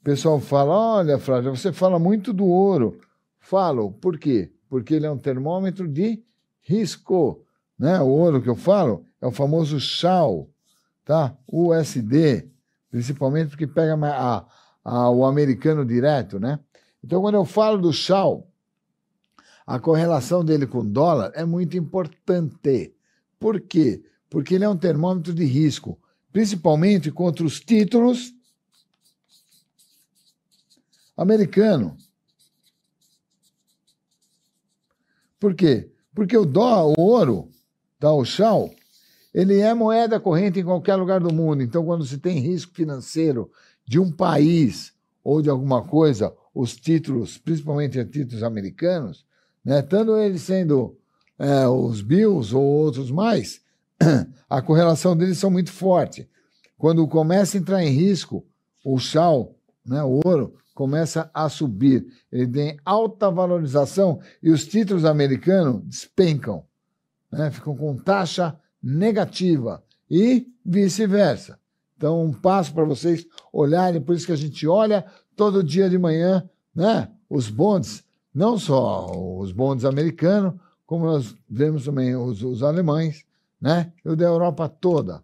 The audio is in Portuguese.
O pessoal fala: olha, Flávio, você fala muito do ouro. Falo, por quê? Porque ele é um termômetro de risco. Né? O ouro que eu falo é o famoso chal, tá? USD, principalmente porque pega a, a, o americano direto, né? Então, quando eu falo do chal, a correlação dele com o dólar é muito importante. Por quê? Porque ele é um termômetro de risco, principalmente contra os títulos americano. Por quê? Porque o dó, o ouro o Oxal, ele é moeda corrente em qualquer lugar do mundo. Então, quando se tem risco financeiro de um país ou de alguma coisa, os títulos, principalmente títulos americanos, né, tanto eles sendo é, os bills ou outros mais, a correlação deles são muito forte. Quando começa a entrar em risco o chal né, o ouro, começa a subir. Ele tem alta valorização e os títulos americanos despencam, né, ficam com taxa negativa e vice-versa. Então, um passo para vocês olharem, por isso que a gente olha todo dia de manhã né, os bondes, não só os bondes americanos, como nós vemos também os, os alemães né, e o da Europa toda.